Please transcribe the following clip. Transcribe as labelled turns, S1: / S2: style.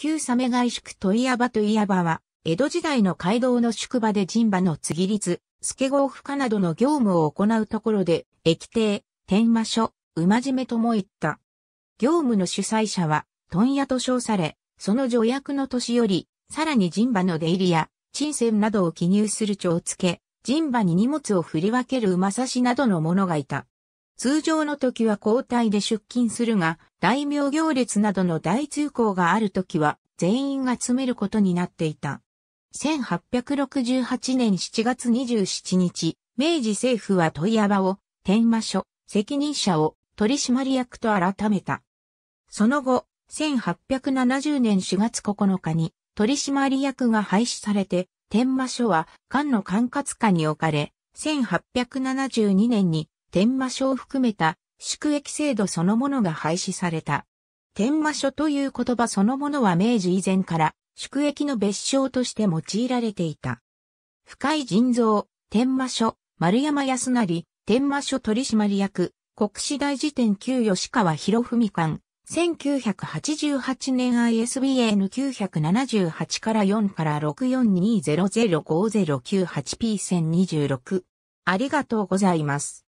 S1: 旧サメ外宿問屋場といばは、江戸時代の街道の宿場で人馬の継ぎ立、助合付加などの業務を行うところで、駅亭、天魔所、馬締めとも言った。業務の主催者は、問屋と称され、その助役の年より、さらに人馬の出入りや、鎮線などを記入する帳を付け、人馬に荷物を振り分ける馬刺しなどの者がいた。通常の時は交代で出勤するが、大名行列などの大通行がある時は全員が詰めることになっていた。1868年7月27日、明治政府は問屋場を、天魔所、責任者を取締役と改めた。その後、1870年4月9日に取締役が廃止されて、天魔所は官の管轄下に置かれ、1872年に天魔書を含めた宿役制度そのものが廃止された。天魔書という言葉そのものは明治以前から宿役の別称として用いられていた。深井人造、天魔書、丸山康成、天魔書取締役、国史大辞典旧吉川博文館、1988年 ISBN 978から4から 642005098P1026。ありがとうございます。